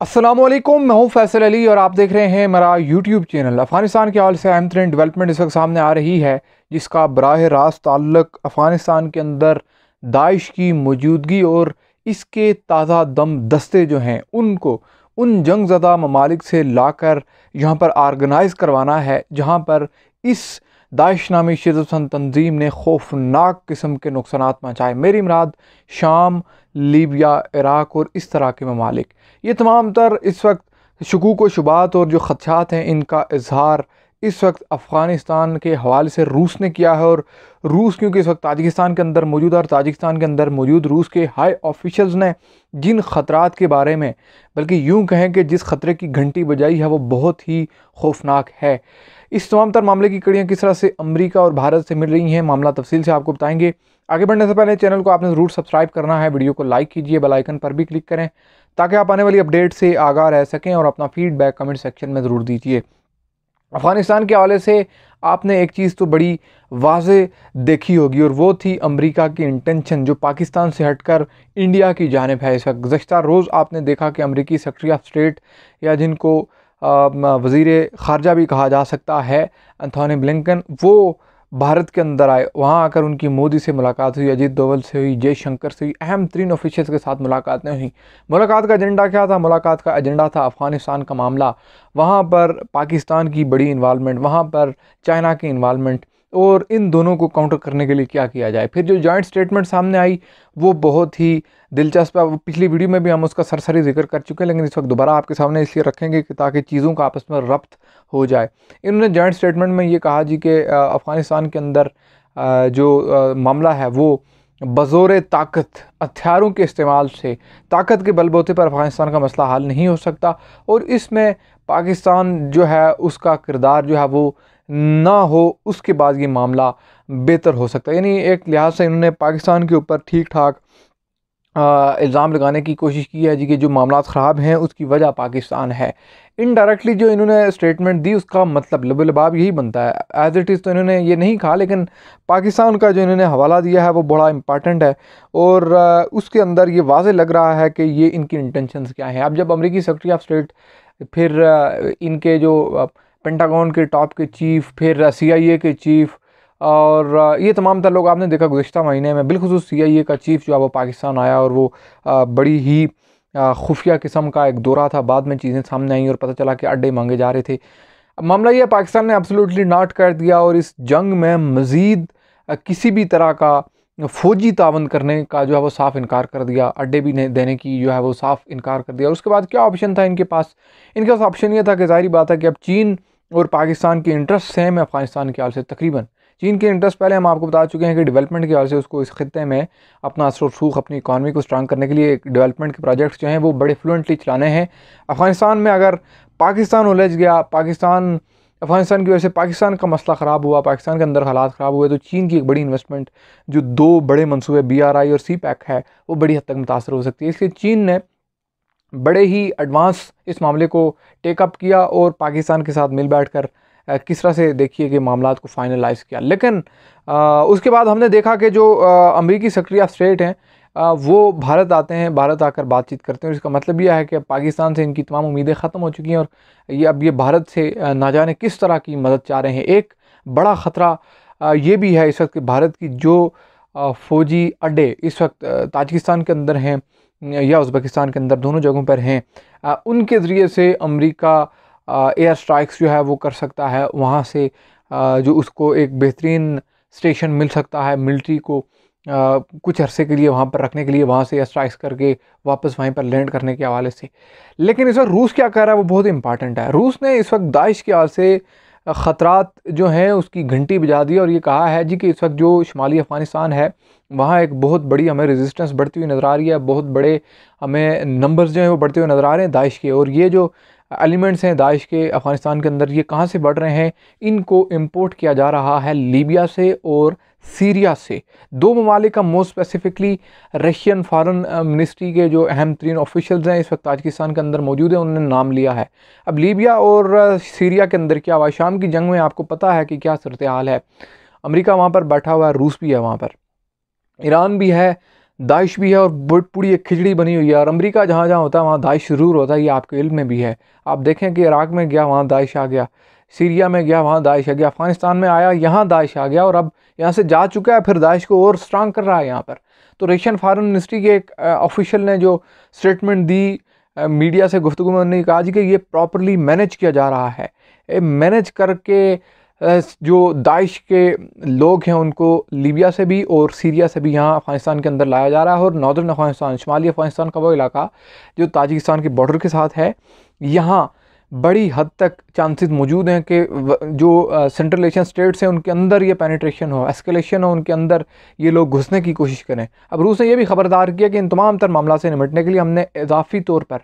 असलम मैं हूँ फैसल अली और आप देख रहे हैं मेरा यूट्यूब चैनल अफ़गानिस्तान के हाल से अहम तरीन डेवलपमेंट इस वक्त सामने आ रही है जिसका बरह रास्त ताल्लक अफ़गानिस्तान के अंदर दाइश की मौजूदगी और इसके ताज़ा दम दस्ते जो हैं उनको उन जंग ज़दा ममालिक से लाकर यहाँ पर आर्गनाइज़ करवाना है जहाँ पर इस दाइश नामी शिजन तंजीम ने खौफनाक किस्म के नुकसान पहुँचाए मेरी मराद शाम लीबिया इराक और इस तरह के ममालिक ये तमाम तर इस वक्त शकूक व शुबात और जो ख़दशात हैं इनका इजहार इस वक्त अफ़गानिस्तान के हवाले से रूस ने किया है और रूस क्योंकि इस वक्त ताजिकिस्तान के अंदर मौजूद है और ताजिकिस्तान के अंदर मौजूद रूस के हाई ऑफिशल्स ने जिन ख़तरात के बारे में बल्कि यूँ कहें कि जिस ख़तरे की घंटी बजाई है वो बहुत ही खौफनाक है इस तमाम तर मामले की कड़ियाँ किस तरह से अमरीका और भारत से मिल रही हैं मामला तफसील से आपको बताएंगे आगे बढ़ने से पहले चैनल को आपने ज़रूर सब्सक्राइब करना है वीडियो को लाइक कीजिए बेलाइकन पर भी क्लिक करें ताकि आप आने वाली अपडेट से आगा रह सकें और अपना फीडबैक कमेंट सेक्शन में ज़रूर दीजिए अफ़गानिस्तान के हवाले से आपने एक चीज़ तो बड़ी वाज देखी होगी और वो थी अमेरिका की इंटेंशन जो पाकिस्तान से हटकर इंडिया की जानब है इस वक्त गुज्त रोज़ आपने देखा कि अमरीकी सेक्रटरी ऑफ स्टेट या जिनको वज़ी ख़ारजा भी कहा जा सकता है अंथोनी ब्लिंकन वो भारत के अंदर आए वहाँ आकर उनकी मोदी से मुलाकात हुई अजीत दोवल से हुई जयशंकर से हुई अहम तीन ऑफिशियल्स के साथ मुलाकातें हुई मुलाकात का एजेंडा क्या था मुलाकात का एजेंडा था अफ़गानिस्तान का मामला वहाँ पर पाकिस्तान की बड़ी इन्वालमेंट वहाँ पर चाइना की इन्वालमेंट और इन दोनों को काउंटर करने के लिए क्या किया जाए फिर जो जॉइंट स्टेटमेंट सामने आई वो बहुत ही दिलचस्प है पिछली वीडियो में भी हम उसका सरसरी जिक्र कर चुके हैं लेकिन इस वक्त दोबारा आपके सामने इसलिए रखेंगे कि ताकि चीज़ों का आपस में रब्त हो जाए इन्होंने जॉइंट स्टेटमेंट में ये कहा जी कि अफ़गानिस्तान के अंदर जो मामला है वो बज़ोर ताकत हथियारों के इस्तेमाल से ताकत के बलबोते पर अफ़गानिस्तान का मसला हल नहीं हो सकता और इसमें पाकिस्तान जो है उसका किरदार जो है वो ना हो उसके बाद ये मामला बेहतर हो सकता है यानी एक लिहाज से इन्होंने पाकिस्तान के ऊपर ठीक ठाक इल्ज़ाम लगाने की कोशिश की है जी कि जो मामला ख़राब हैं उसकी वजह पाकिस्तान है इनडायरेक्टली जो इन्होंने स्टेटमेंट दी उसका मतलब लबाब यही बनता है एज इट इज़ तो इन्होंने ये नहीं कहा लेकिन पाकिस्तान का जो इन्होंने हवाला दिया है वो बड़ा इंपॉर्टेंट है और उसके अंदर ये वाजे लग रहा है कि ये इनकी इंटेंशनस क्या हैं अब जब अमरीकी सेक्रेटरी ऑफ स्टेट फिर इनके जो पेंटागन के टॉप के चीफ फिर सी uh, के चीफ और uh, ये तमाम तर लोग आपने देखा गुज्त महीने में बिलखसूस सी का चीफ जो है वो पाकिस्तान आया और वो uh, बड़ी ही खुफिया किस्म का एक दौरा था बाद में चीज़ें सामने आई और पता चला कि अड्डे मांगे जा रहे थे मामला यह पाकिस्तान ने एब्सोल्युटली नाट कर दिया और इस जंग में मज़ीद किसी भी तरह का फौजी तावन करने का जो है वो साफ इनकार कर दिया अड्डे भी देने की जो है वो साफ इनकार कर दिया और उसके बाद क्या ऑप्शन था इनके पास इनके पास ऑप्शन ये था कि जाहिर बात है कि अब चीन और पाकिस्तान के इंटरेस्ट सेम है अफगानिस्तान के हाल से तकरीबन चीन के इंटरेस्ट पहले हम आपको बता चुके हैं कि डेवलपमेंट के हाल से उसको इस खत्े में अपना असर सूख अपनी इकानमी को स्ट्रांग करने के लिए डेवलपमेंट के प्रोजेक्ट्स जो हैं वो बड़े फ्लुएंटली चलाने हैं अफगानिस्तान में अगर पाकिस्तान उलझ गया पाकिस्तान अफगानिस्तान की वजह से पाकिस्तान का मसला ख़राब हुआ पाकिस्तान के अंदर हालात ख़राब हुए तो चीन की एक बड़ी इन्वेस्टमेंट जो दो बड़े मनसूबे बी आर आई और सी पैक है वो बड़ी हद तक मुतासर हो सकती है इसलिए चीन ने बड़े ही एडवांस इस मामले को टेकअप किया और पाकिस्तान के साथ मिल बैठ कर किस तरह से देखिए कि मामला को फाइनलाइज किया लेकिन आ, उसके बाद हमने देखा कि जो अमरीकी सक्रिय स्टेट हैं वो भारत आते हैं भारत आकर बातचीत करते हैं इसका मतलब यह है कि अब पाकिस्तान से इनकी तमाम उम्मीदें ख़त्म हो चुकी हैं और ये अब ये भारत से ना जाने किस तरह की मदद चाह रहे हैं एक बड़ा ख़तरा ये भी है इस वक्त कि भारत की जो फ़ौजी अड्डे इस वक्त ताजिकिस्तान के अंदर हैं या उज़्बेकिस्तान के अंदर दोनों जगहों पर हैं उनके ज़रिए से अमरीका एयर स्ट्राइक्स जो है वो कर सकता है वहाँ से जो उसको एक बेहतरीन स्टेशन मिल सकता है मिल्ट्री को आ, कुछ अरसे के लिए वहाँ पर रखने के लिए वहाँ से स्ट्राइक्स करके वापस वहीं पर लैंड करने के हवाले से लेकिन इस वक्त रूस क्या कर रहा है वो बहुत इंपॉर्टेंट है रूस ने इस वक्त दाइश के हाल से ख़तरात जो हैं उसकी घंटी बजा दी और ये कहा है जी कि इस वक्त जो शुमाली अफ़गानिस्तान है वहाँ एक बहुत बड़ी हमें रेजिस्टेंस बढ़ती हुई नज़र आ रही है बहुत बड़े हमें नंबर्स जो हैं वो बढ़ते हुए नज़र आ रहे हैं दाइश के और ये जो एलिमेंट्स हैं दाइश के अफ़गानिस्तान के अंदर ये कहाँ से बढ़ रहे हैं इनको इम्पोर्ट किया जा रहा है लीबिया से और सीरिया से दो ममालिक का most specifically Russian foreign ministry के जो अहम तरीन ऑफिशल्स हैं इस वक्त ताजकिस्तान के अंदर मौजूद हैं उन्होंने नाम लिया है अब लीबिया और सीरिया के अंदर क्या हुआ शाम की जंग में आपको पता है कि क्या सूरत हाल है अमरीका वहाँ पर बैठा हुआ है रूस भी है वहाँ पर ईरान भी है दाइश भी है और पूरी एक खिचड़ी बनी हुई है और अमरीका जहाँ जहाँ होता है वहाँ दाइश ज़रूर होता है ये आपके इल्म में भी है आप देखें कि इराक़ में गया वहाँ दाइश आ गया सीरिया में गया वहाँ दाइश आ गया अफ़गानिस्तान में आया यहाँ दाइश आ गया और अब यहाँ से जा चुका है फिर दाइश को और स्ट्रांग कर रहा है यहाँ पर तो रशियन फ़ारन मिनिस्ट्री के एक ऑफिशियल ने जो स्टेटमेंट दी मीडिया से गुफ्तु में उन्होंने कहा जी कि ये प्रॉपरली मैनेज किया जा रहा है मैनेज करके जो दाइश के लोग हैं उनको लीबिया से भी और सीरिया से भी यहाँ अफगानिस्तान के अंदर लाया जा रहा है और नॉर्दर्न अफगानिस्तान शुमाली अफगानिस्तान का वो इलाका जो ताजिकिस्तान के बॉर्डर के साथ है यहाँ बड़ी हद तक चांसेस मौजूद हैं कि जो सेंट्रल एशियन स्टेट्स हैं उनके अंदर ये पेनिट्रेशन हो एस्केलेशन हो उनके अंदर ये लोग घुसने की कोशिश करें अब रूस ने यह भी खबरदार किया कि इन तमाम तर मामला से निपटने के लिए हमने इजाफी तौर पर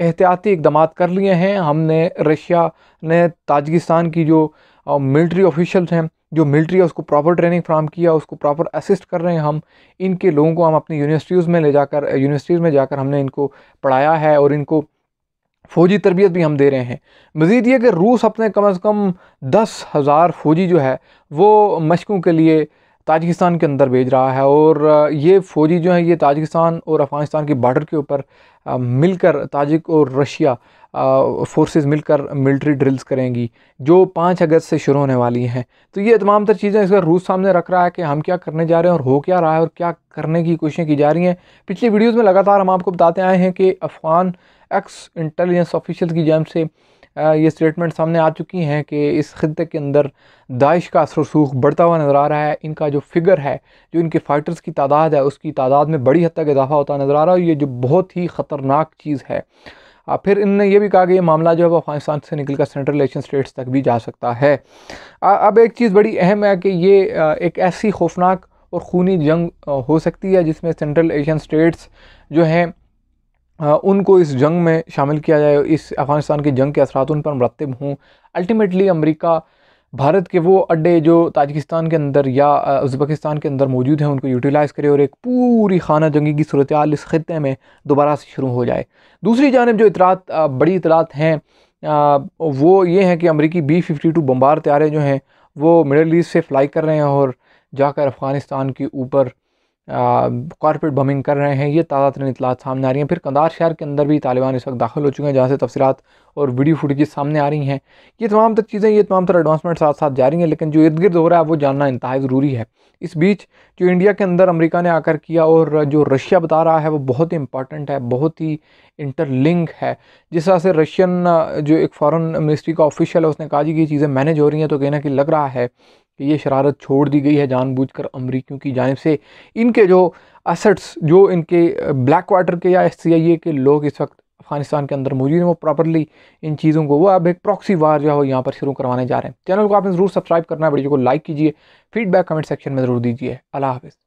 एहतियाती इकदाम कर लिए हैं हमने रशिया ने ताजिकिस्तान की जो मिलिट्री ऑफिशल्स हैं जो मिलिट्री है उसको प्रॉपर ट्रेनिंग फ्राहम किया उसको प्रॉपर असिस्ट कर रहे हैं हम इनके लोगों को हम अपनी यूनिवर्सिटीज़ में ले जाकर यूनिवर्सिटीज़ में जाकर हमने इनको पढ़ाया है और इनको फ़ौजी तरबियत भी हम दे रहे हैं मज़ीद ये कि रूस अपने कम अज़ कम दस हज़ार फ़ौजी जो है वो मशक़ों के लिए ताजिकिस्तान के अंदर भेज रहा है और ये फ़ौजी जो है ये ताजिकिस्तान और अफ़गानिस्तान के बार्डर के ऊपर मिलकर ताजिक और रशिया फोर्सेस मिलकर मिलिट्री ड्रिल्स करेंगी जो पाँच अगस्त से शुरू होने वाली हैं तो ये तमाम तर चीज़ें इसका रूस सामने रख रहा है कि हम क्या करने जा रहे हैं और हो क्या रहा है और क्या करने की कोशिशें की जा रही हैं पिछली वीडियोज़ में लगातार हम आपको बताते आए हैं कि अफ़गान एक्स इंटेलिजेंस ऑफिशल की जैम से ये स्टेटमेंट सामने आ चुकी हैं कि इस खत्े के अंदर दाइश का असर सूख बढ़ता हुआ नज़र आ रहा है इनका जो फिगर है जो इनके फ़ाइटर्स की तादाद है उसकी तादाद में बड़ी हद तक इजाफा होता नज़र आ रहा है ये जो बहुत ही ख़तरनाक चीज़ है फिर इनने ये भी कहा कि ये मामला जो है वो अफगानिस्तान से निकलकर सेंट्रल एशियन स्टेट्स तक भी जा सकता है अब एक चीज़ बड़ी अहम है कि ये एक ऐसी खौफनाक और खूनी जंग हो सकती है जिसमें सेंट्रल एशियन स्टेट्स जो हैं उनको इस जंग में शामिल किया जाए इस अफ़गानिस्तान की जंग के असरात उन पर मरतब हों अल्टीमेटली अमरीका भारत के वो अड्डे जो ताजिकिस्तान के अंदर या उज़्बेकिस्तान के अंदर मौजूद हैं उनको यूटिलाइज़ करें और एक पूरी खाना जंगी की सूरत इस ख़त्े में दोबारा से शुरू हो जाए दूसरी जानब जो इतरात बड़ी इतरात हैं वो ये हैं कि अमरीकी बी फिफ्टी टू बम्बार त्यारे जो हैं वो मिडल ईस्ट से फ्लाई कर रहे हैं और जाकर अफ़गानिस्तान के ऊपर कॉरपोरेट बमिंग कर रहे हैं ये ताज़ा तरीन इतलात सामने आ रही हैं फिर कंदार शहर के अंदर भी तालिबान इस वक्त दाखिल हो चुके हैं जहाँ से तफसरत और वीडियो फुटेज सामने आ रही हैं ये तमाम तर चीज़ें ये तमाम तर एडवांसमेंट साथ साथ रही हैं लेकिन जो इर्द गिर्द हो रहा है वो जानना इंतहा ज़रूरी है इस बीच जो इंडिया के अंदर अमरीका ने आकर किया और जो रशिया बता रहा है वो बहुत ही इंपॉर्टेंट है बहुत ही इंटरलिंक है जिस तरह से रशियन जो एक फॉरन मिनिस्ट्री का ऑफिशियल है उसने कहा जी कि ये चीज़ें मैनेज हो रही हैं तो कहना कि लग रहा है कि ये शरारत छोड़ दी गई है जानबूझकर अमरीकियों की जानब से इनके जो असट्स जो इनके ब्लैक वाटर के या सी आई ए के लोग इस वक्त अफगानिस्तान के अंदर मौजूद हैं वो प्रॉपरली इन चीज़ों को वो अब एक प्रॉक्सी वार जो है यहाँ पर शुरू करवाने जा रहे हैं चैनल को आपने ज़रूर सब्सक्राइब करना है वीडियो को लाइक कीजिए फीडबैक कमेंट सेक्शन में ज़रूर दीजिए अल्लाह हाफ़